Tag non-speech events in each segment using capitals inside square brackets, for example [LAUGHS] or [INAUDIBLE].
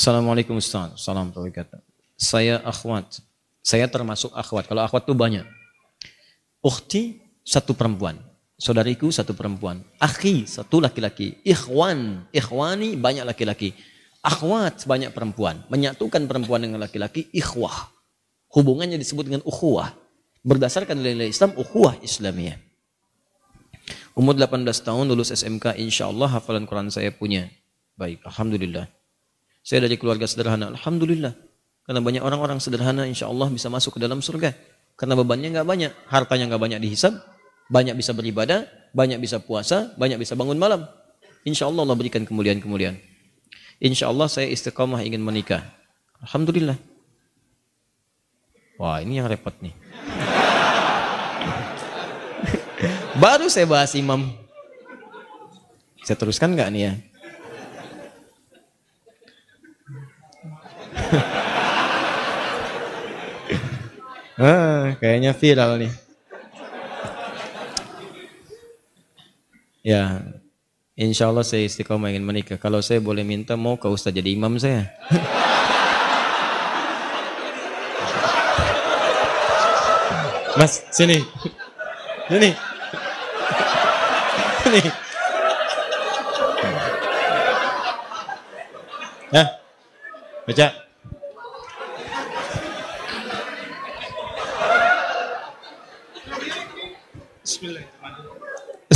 Assalamualaikum Ustaz. Salam wabarakatuh. Saya akhwat. Saya termasuk akhwat. Kalau akhwat itu banyak. Ukhti satu perempuan. Saudariku satu perempuan. Akhi satu laki-laki. Ikhwan. Ikhwani banyak laki-laki. Akhwat banyak perempuan. Menyatukan perempuan dengan laki-laki. Ikhwah. Hubungannya disebut dengan ukhwah. Berdasarkan nilai-nilai Islam, ukhwah Islamiyah. Umur 18 tahun lulus SMK, insya Allah hafalan Quran saya punya. Baik, Alhamdulillah. Saya dari keluarga sederhana, alhamdulillah. Karena banyak orang-orang sederhana, insya Allah bisa masuk ke dalam surga. Karena bebannya nggak banyak, hartanya nggak banyak dihisab, banyak bisa beribadah, banyak bisa puasa, banyak bisa bangun malam. Insya Allah Allah berikan kemuliaan-kemuliaan. Insya Allah saya istiqomah ingin menikah. Alhamdulillah. Wah ini yang repot nih. [LAUGHS] Baru saya bahas imam. Saya teruskan nggak nih ya? [LAUGHS] ah, kayaknya viral nih. Ya, insya Allah saya istiqomah ingin menikah. Kalau saya boleh minta mau ke Ustaz jadi imam saya. [LAUGHS] Mas, sini. Sini. [LAUGHS] Sini. Ya, baca.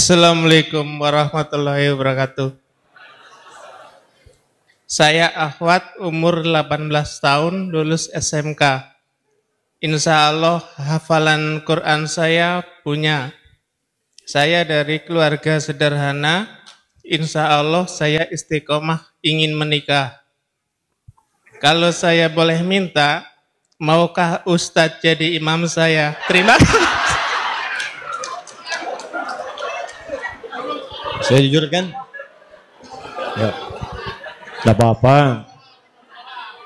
Assalamualaikum warahmatullahi wabarakatuh. Saya Ahwat, umur 18 tahun, lulus SMK. Insya Allah hafalan Quran saya punya. Saya dari keluarga sederhana, insya Allah saya istiqomah ingin menikah. Kalau saya boleh minta, maukah Ustadz jadi imam saya? Terima kasih. Saya jujur kan? Ya. Gak apa-apa.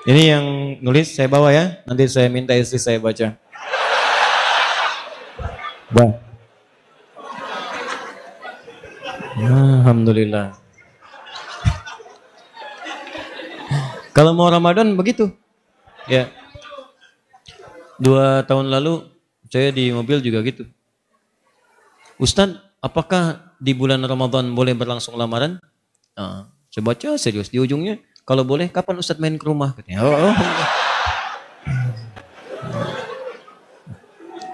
Ini yang nulis saya bawa ya. Nanti saya minta istri saya baca. Ba. Alhamdulillah. Kalau mau Ramadan begitu. Ya. Dua tahun lalu saya di mobil juga gitu. Ustadz, apakah di bulan Ramadan boleh berlangsung lamaran? Nah, saya baca serius di ujungnya. Kalau boleh, kapan Ustadz main ke rumah? Katanya. Oh, oh.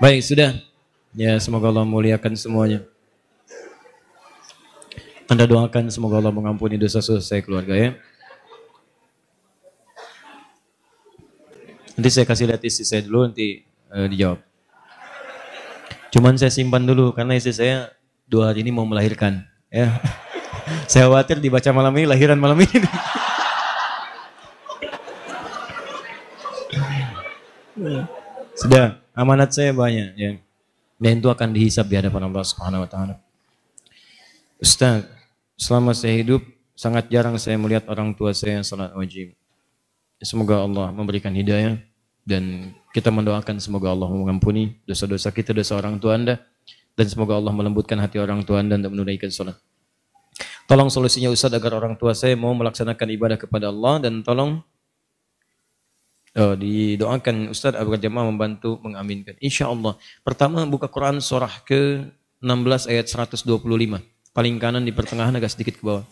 Baik, sudah. Ya, semoga Allah muliakan semuanya. Anda doakan semoga Allah mengampuni dosa selesai keluarga ya. Nanti saya kasih lihat istri saya dulu, nanti uh, dijawab. Cuman saya simpan dulu karena istri saya dua hari ini mau melahirkan. Ya. Saya khawatir dibaca malam ini lahiran malam ini. Sudah, amanat saya banyak ya. Dan itu akan dihisap di hadapan Allah Subhanahu wa taala. Ustaz, selama saya hidup sangat jarang saya melihat orang tua saya yang salat wajib. Semoga Allah memberikan hidayah dan kita mendoakan semoga Allah mengampuni dosa-dosa kita, dosa orang tua Anda dan semoga Allah melembutkan hati orang tua Anda untuk menunaikan sholat. Tolong solusinya Ustaz agar orang tua saya mau melaksanakan ibadah kepada Allah dan tolong oh, didoakan Ustaz agar jemaah membantu mengaminkan. Insya Allah. Pertama buka Quran surah ke 16 ayat 125. Paling kanan di pertengahan agak sedikit ke bawah.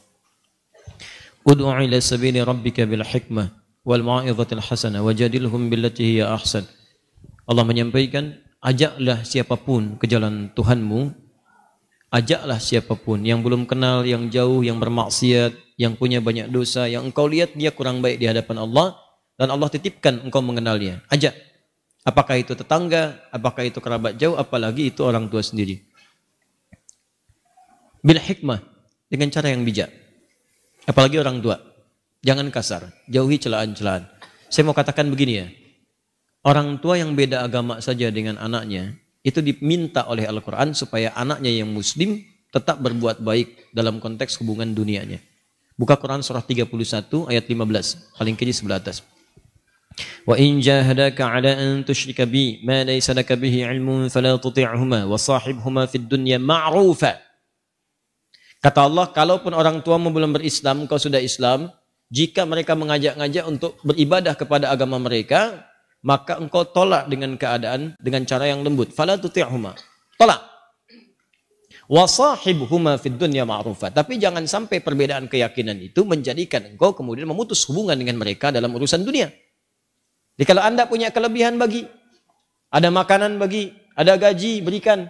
Ud'u ila sabili rabbika bil hikmah wal ma'idhatil hasanah wajadilhum billatihi ya ahsan. Allah menyampaikan ajaklah siapapun ke jalan Tuhanmu ajaklah siapapun yang belum kenal, yang jauh, yang bermaksiat, yang punya banyak dosa, yang engkau lihat dia kurang baik di hadapan Allah dan Allah titipkan engkau mengenalnya. Ajak. Apakah itu tetangga, apakah itu kerabat jauh, apalagi itu orang tua sendiri. Bil hikmah dengan cara yang bijak. Apalagi orang tua. Jangan kasar, jauhi celaan-celaan. Saya mau katakan begini ya. Orang tua yang beda agama saja dengan anaknya itu diminta oleh Al-Quran supaya anaknya yang muslim tetap berbuat baik dalam konteks hubungan dunianya. Buka Quran surah 31 ayat 15, paling kiri sebelah atas. Wa in jahadaka ala an tusyrika bi ma laysa laka bihi ilmun fala tuti'huma wa sahibhuma fid dunya ma'rufa. Kata Allah, kalaupun orang tuamu belum berislam, kau sudah Islam, jika mereka mengajak-ngajak untuk beribadah kepada agama mereka, maka engkau tolak dengan keadaan dengan cara yang lembut. Fala tuti'huma. Tolak. Wasahibhuma fid dunya ma'rufa. Tapi jangan sampai perbedaan keyakinan itu menjadikan engkau kemudian memutus hubungan dengan mereka dalam urusan dunia. Jadi kalau Anda punya kelebihan bagi, ada makanan bagi, ada gaji berikan.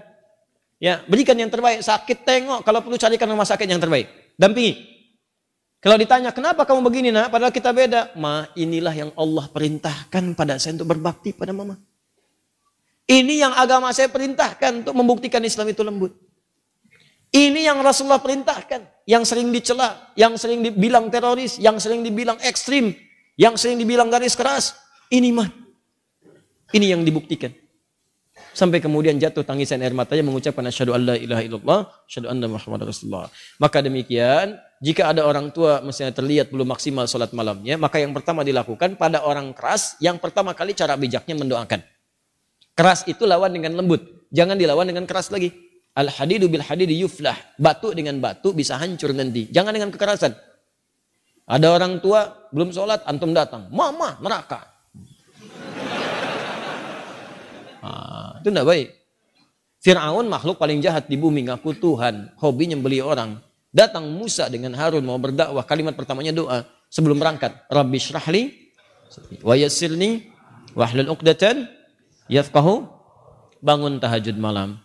Ya, berikan yang terbaik. Sakit tengok kalau perlu carikan rumah sakit yang terbaik. Dampingi. Kalau ditanya, kenapa kamu begini nak? Padahal kita beda. Ma, inilah yang Allah perintahkan pada saya untuk berbakti pada mama. Ini yang agama saya perintahkan untuk membuktikan Islam itu lembut. Ini yang Rasulullah perintahkan. Yang sering dicela, yang sering dibilang teroris, yang sering dibilang ekstrim, yang sering dibilang garis keras. Ini mah. Ini yang dibuktikan. Sampai kemudian jatuh tangisan air matanya mengucapkan asyhadu an la ilaha illallah, asyhadu anna muhammadar rasulullah. Maka demikian jika ada orang tua misalnya terlihat belum maksimal sholat malamnya, maka yang pertama dilakukan pada orang keras, yang pertama kali cara bijaknya mendoakan. Keras itu lawan dengan lembut, jangan dilawan dengan keras lagi. Al hadidu bil hadidi yuflah, batu dengan batu bisa hancur nanti. Jangan dengan kekerasan. Ada orang tua belum sholat, antum datang, mama neraka. [LAUGHS] Ah, itu tidak baik. Fir'aun makhluk paling jahat di bumi, ngaku Tuhan, hobi nyembeli orang. Datang Musa dengan Harun mau berdakwah. Kalimat pertamanya doa sebelum berangkat. Rabbi syrahli wa yassirni wahlul uqdatan yafqahu bangun tahajud malam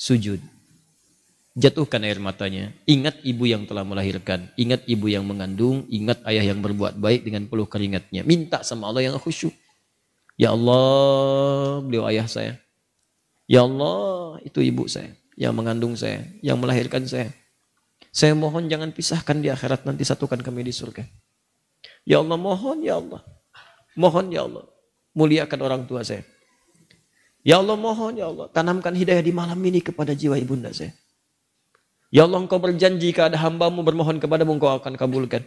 sujud jatuhkan air matanya ingat ibu yang telah melahirkan ingat ibu yang mengandung ingat ayah yang berbuat baik dengan peluh keringatnya minta sama Allah yang khusyuk ya Allah beliau ayah saya ya Allah itu ibu saya yang mengandung saya yang melahirkan saya saya mohon jangan pisahkan di akhirat nanti satukan kami di surga. Ya Allah mohon ya Allah. Mohon ya Allah. Muliakan orang tua saya. Ya Allah mohon ya Allah. Tanamkan hidayah di malam ini kepada jiwa ibunda saya. Ya Allah engkau berjanji jika ada hambamu bermohon kepadamu engkau akan kabulkan.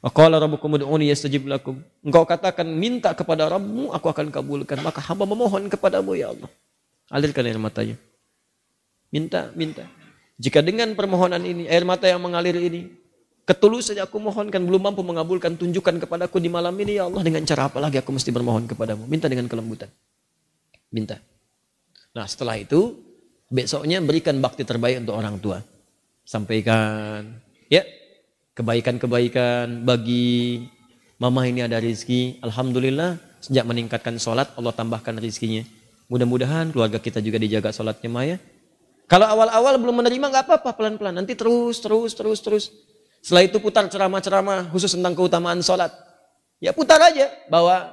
Aqala rabbukum ud'uni yastajib lakum. Engkau katakan minta kepada Rabbmu aku akan kabulkan. Maka hamba memohon kepadamu ya Allah. Alirkan air matanya. Minta, minta. Jika dengan permohonan ini, air mata yang mengalir ini, ketulusan saja aku mohonkan belum mampu mengabulkan, tunjukkan kepadaku di malam ini ya Allah dengan cara apa lagi aku mesti bermohon kepadamu. Minta dengan kelembutan. Minta. Nah setelah itu, besoknya berikan bakti terbaik untuk orang tua. Sampaikan, ya, kebaikan-kebaikan bagi mama ini ada rezeki. Alhamdulillah, sejak meningkatkan sholat, Allah tambahkan rezekinya. Mudah-mudahan keluarga kita juga dijaga sholatnya Maya. Kalau awal-awal belum menerima nggak apa-apa pelan-pelan. Nanti terus, terus, terus, terus. Setelah itu putar ceramah-ceramah khusus tentang keutamaan sholat. Ya putar aja, bawa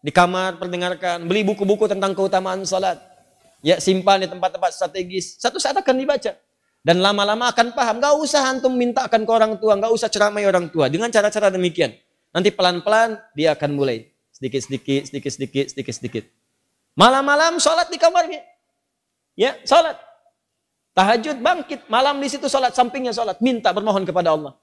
di kamar, perdengarkan, beli buku-buku tentang keutamaan sholat. Ya simpan di tempat-tempat strategis. Satu saat akan dibaca. Dan lama-lama akan paham. Gak usah hantum akan ke orang tua, gak usah ceramai orang tua. Dengan cara-cara demikian. Nanti pelan-pelan dia akan mulai. Sedikit-sedikit, sedikit-sedikit, sedikit-sedikit. Malam-malam sholat di kamarnya. Ya, sholat. Tahajud bangkit, malam di situ salat, sampingnya sholat minta bermohon kepada Allah.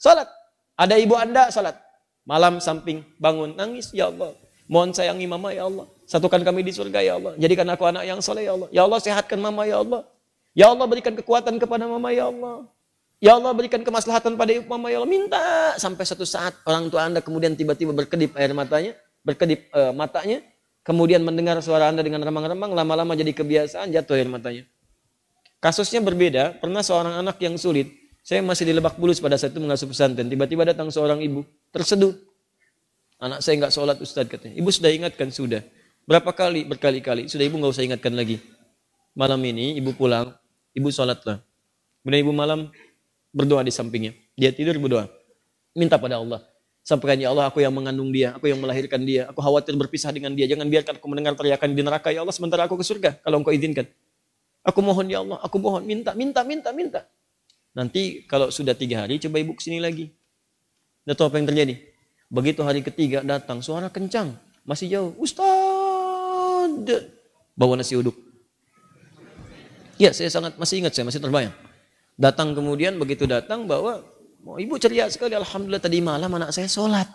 sholat Ada ibu Anda sholat Malam samping bangun nangis, ya Allah. Mohon sayangi mama ya Allah. Satukan kami di surga ya Allah. Jadikan aku anak yang soleh ya Allah. Ya Allah sehatkan mama ya Allah. Ya Allah berikan kekuatan kepada mama ya Allah. Ya Allah berikan kemaslahatan pada ibu mama ya Allah. Minta sampai satu saat orang tua Anda kemudian tiba-tiba berkedip air matanya, berkedip uh, matanya, kemudian mendengar suara Anda dengan remang-remang, lama-lama jadi kebiasaan jatuh air matanya. Kasusnya berbeda, pernah seorang anak yang sulit, saya masih di Lebak Bulus pada saat itu mengasuh pesantren, tiba-tiba datang seorang ibu, terseduh. Anak saya nggak sholat Ustaz katanya. Ibu sudah ingatkan, sudah. Berapa kali? Berkali-kali. Sudah ibu nggak usah ingatkan lagi. Malam ini ibu pulang, ibu sholatlah. Kemudian ibu malam berdoa di sampingnya. Dia tidur berdoa. Minta pada Allah. Sampaikan ya Allah aku yang mengandung dia, aku yang melahirkan dia, aku khawatir berpisah dengan dia. Jangan biarkan aku mendengar teriakan di neraka ya Allah sementara aku ke surga kalau engkau izinkan. Aku mohon ya Allah, aku mohon, minta, minta, minta, minta. Nanti kalau sudah tiga hari, coba ibu kesini lagi. Udah tahu apa yang terjadi? Begitu hari ketiga datang, suara kencang, masih jauh. Ustaz, bawa nasi uduk. Ya, saya sangat masih ingat, saya masih terbayang. Datang kemudian, begitu datang bawa, oh, ibu ceria sekali, Alhamdulillah tadi malam anak saya sholat.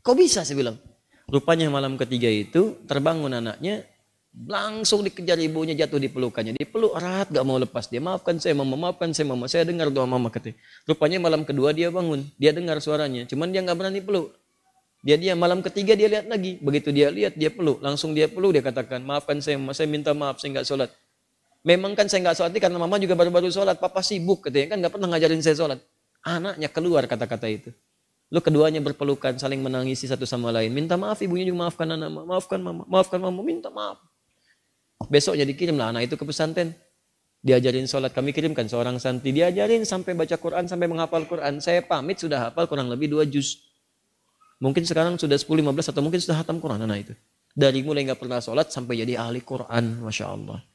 Kok bisa, saya bilang. Rupanya malam ketiga itu, terbangun anaknya, Langsung dikejar ibunya jatuh di pelukannya. di peluk erat gak mau lepas dia. Maafkan saya mama, maafkan saya mama. Saya dengar doa mama katanya. Rupanya malam kedua dia bangun. Dia dengar suaranya. Cuman dia gak berani peluk. Dia dia malam ketiga dia lihat lagi. Begitu dia lihat dia peluk. Langsung dia peluk dia katakan maafkan saya mama. Saya minta maaf saya gak sholat. Memang kan saya nggak sholat karena mama juga baru-baru sholat. Papa sibuk katanya kan nggak pernah ngajarin saya sholat. Anaknya keluar kata-kata itu. Lu keduanya berpelukan, saling menangisi satu sama lain. Minta maaf ibunya juga maafkan anak, maafkan mama, maafkan mama, minta maaf. Besoknya dikirim lah, anak itu ke pesantren. Diajarin sholat, kami kirimkan seorang santri. Diajarin sampai baca Quran, sampai menghafal Quran. Saya pamit sudah hafal kurang lebih dua juz. Mungkin sekarang sudah 10-15 atau mungkin sudah hatam Quran anak itu. Dari mulai nggak pernah sholat sampai jadi ahli Quran. Masya Allah.